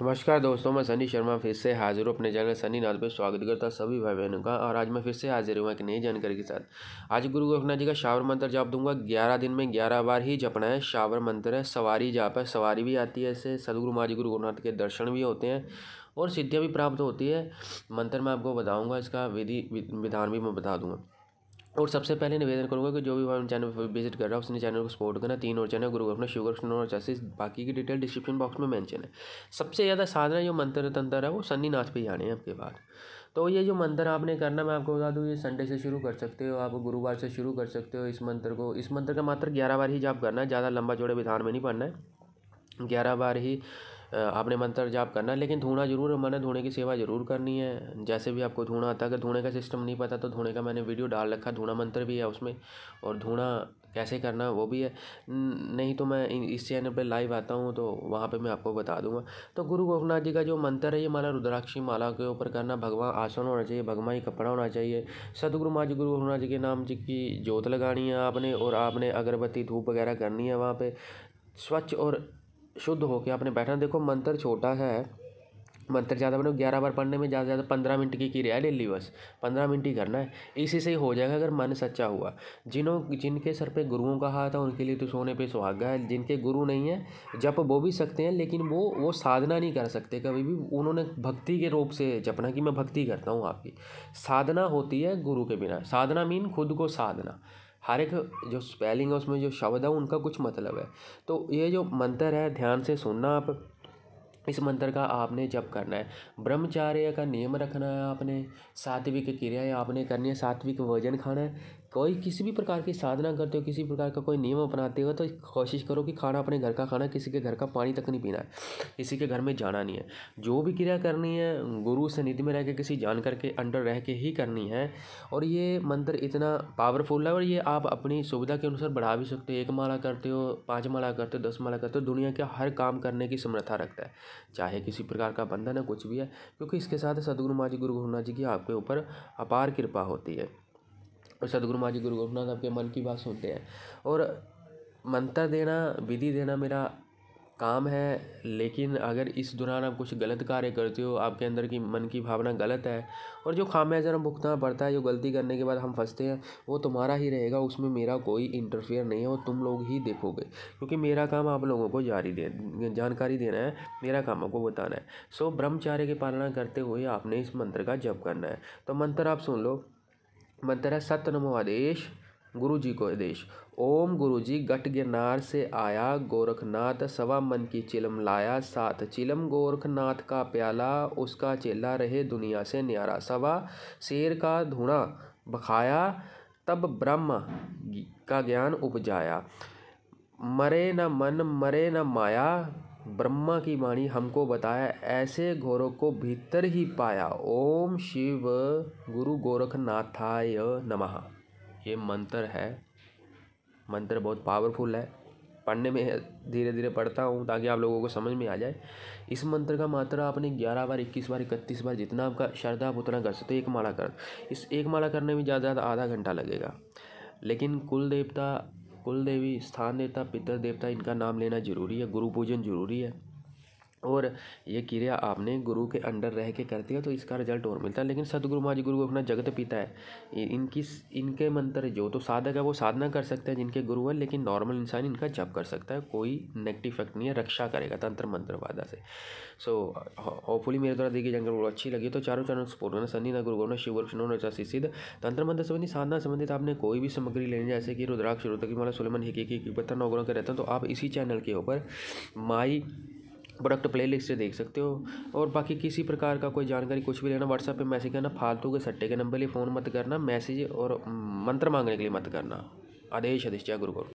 नमस्कार दोस्तों मैं सनी शर्मा फिर से हाजिर हूँ अपने चैनल सनी नाथ पे स्वागत करता सभी भाई बहनों का और आज मैं फिर से हाजिर हुआ एक नई जानकारी के साथ आज गुरु गोरखनाथ जी का शावर मंत्र जाप दूंगा ग्यारह दिन में ग्यारह बार ही जपना है शावर मंत्र है सवारी जाप है सवारी भी आती है इससे सदगुरु माँ जी गुरु गोरखनाथ के दर्शन भी होते हैं और सिद्धियाँ भी प्राप्त होती है मंत्र मैं आपको बताऊँगा इसका विधि विधान भी मैं बता दूँगा और सबसे पहले निवेदन करूँगा कि जो भी हमारे चैनल पर विजिट कर रहा है उसने चैनल को सपोर्ट करना तीन और चैनल गुरु अपना शुगर और चासी बाकी की डिटेल डिस्क्रिप्शन बॉक्स में मेंशन है सबसे ज़्यादा साधना जो मंत्र तंत्र है वो सन्नी नाथ पे जाने हैं आपके बाद तो ये जो मंत्र आपने करना मैं आपको बता दूँ ये संडे से शुरू कर सकते हो आप गुरुवार से शुरू कर सकते हो इस मंत्र को इस मंत्र का मात्र ग्यारह बार ही जाप करना है ज़्यादा लंबा जोड़े विधान में नहीं पढ़ना है ग्यारह बार ही आपने मंत्र जाप करना लेकिन धूना जरूर मैंने धूने की सेवा जरूर करनी है जैसे भी आपको धूना आता है अगर धूने का सिस्टम नहीं पता तो धूने का मैंने वीडियो डाल रखा धूना मंत्र भी है उसमें और धूना कैसे करना वो भी है नहीं तो मैं इस चैनल पे लाइव आता हूँ तो वहाँ पे मैं आपको बता दूंगा तो गुरु गोरखनाथ जी का जो मंत्र है ये माला रुद्राक्षी माला के ऊपर करना भगवान आसन होना चाहिए भगवान ही कपड़ा होना चाहिए सदगुरु माँ जी गुरु गोरखनाथ जी के नाम जी की जोत लगानी है आपने और आपने अगरबत्ती धूप वगैरह करनी है वहाँ पर स्वच्छ और शुद्ध होकर आपने बैठना देखो मंत्र छोटा है मंत्र ज़्यादा बनो ग्यारह बार पढ़ने में ज़्यादा से ज़्यादा पंद्रह मिनट की क्रिया ले ली बस पंद्रह मिनट ही करना है इसी से ही हो जाएगा अगर मन सच्चा हुआ जिनों जिनके सर पे गुरुओं का हाथ है उनके लिए तो सोने पे सुहागा है जिनके गुरु नहीं है जप वो भी सकते हैं लेकिन वो वो साधना नहीं कर सकते कभी भी उन्होंने भक्ति के रूप से जपना कि मैं भक्ति करता हूँ आपकी साधना होती है गुरु के बिना साधना मीन खुद को साधना हर एक जो स्पेलिंग है उसमें जो शब्द है उनका कुछ मतलब है तो ये जो मंत्र है ध्यान से सुनना आप इस मंत्र का आपने जप करना है ब्रह्मचार्य का नियम रखना है आपने सात्विक क्रियाएँ आपने करनी है सात्विक भोजन खाना है कोई किसी भी प्रकार की साधना करते हो किसी प्रकार का कोई नियम अपनाते हो तो कोशिश करो कि खाना अपने घर का खाना किसी के घर का पानी तक नहीं पीना है किसी के घर में जाना नहीं है जो भी क्रिया करनी है गुरु सनिधि में रह के किसी जानकर के अंडर रह के ही करनी है और ये मंत्र इतना पावरफुल है और ये आप अपनी सुविधा के अनुसार बढ़ा भी सकते हो एक माला करते हो पाँच माला करते हो दस माला करते हो दुनिया के हर काम करने की समर्था रखता है चाहे किसी प्रकार का बंधन है कुछ भी है क्योंकि इसके साथ सदगुरु माँ जी गुरु गुरु जी की आपके ऊपर अपार कृपा होती है और सदगुरु माँ जी गुरु गोरखनाथ आपके मन की बात सुनते हैं और मंत्र देना विधि देना मेरा काम है लेकिन अगर इस दौरान आप कुछ गलत कार्य करते हो आपके अंदर की मन की भावना गलत है और जो खामियाजा हम भुगतना पड़ता है जो गलती करने के बाद हम फंसते हैं वो तुम्हारा ही रहेगा उसमें मेरा कोई इंटरफेयर नहीं है और तुम लोग ही देखोगे क्योंकि मेरा काम आप लोगों को जारी दे जानकारी देना है मेरा काम आपको बताना है सो ब्रह्मचार्य की पालना करते हुए आपने इस मंत्र का जप करना है तो मंत्र आप सुन लो मंत्र है सतनमो आदेश गुरु जी को आदेश ओम गुरु जी गट गिरनार से आया गोरखनाथ सवा मन की चिलम लाया साथ चिलम गोरखनाथ का प्याला उसका चेला रहे दुनिया से न्यारा सवा शेर का धुना बखाया तब ब्रह्म का ज्ञान उपजाया मरे न मन मरे न माया ब्रह्मा की वाणी हमको बताया ऐसे घोरों को भीतर ही पाया ओम शिव गुरु गोरखनाथाय नमः ये मंत्र है मंत्र बहुत पावरफुल है पढ़ने में धीरे धीरे पढ़ता हूँ ताकि आप लोगों को समझ में आ जाए इस मंत्र का मात्रा आपने ग्यारह बार इक्कीस बार इकतीस बार जितना आपका श्रद्धा आप उतना कर सकते एक माला कर इस एक माला करने में ज़्यादा से ज़्यादा आधा घंटा लगेगा लेकिन कुल देवता कुल देवी स्थान देवता पितर देवता इनका नाम लेना ज़रूरी है गुरु पूजन ज़रूरी है और ये क्रिया आपने गुरु के अंडर रह के करती है तो इसका रिजल्ट और मिलता है लेकिन सदगुरु माँ जी गुरु अपना जगत पीता है इनकी इनके मंत्र जो तो साधक है वो साधना कर सकते हैं जिनके गुरु है लेकिन नॉर्मल इंसान इनका जप कर सकता है कोई नेगेटिव इफेक्ट नहीं है रक्षा करेगा तंत्र मंत्र वादा से सो होपफुली मेरे द्वारा दी गई गुरु अच्छी लगी तो चारों चरण सपोर्ट करना सन्नी न गुरु गुरु शिव वृक्ष सिद्ध तंत्र मंत्र संबंधी साधना संबंधित आपने कोई भी सामग्री लेनी जैसे कि रुद्राक्ष रुद्र की माला सुलेमन हिकी की पत्थर नौगरों के रहते हैं तो आप इसी चैनल के ऊपर माई प्रोडक्ट प्ले लिस्ट से देख सकते हो और बाकी किसी प्रकार का कोई जानकारी कुछ भी लेना व्हाट्सएप पे मैसेज करना फालतू के सट्टे के नंबर लिए फ़ोन मत करना मैसेज और मंत्र मांगने के लिए मत करना आदेश आदेश जय गुरु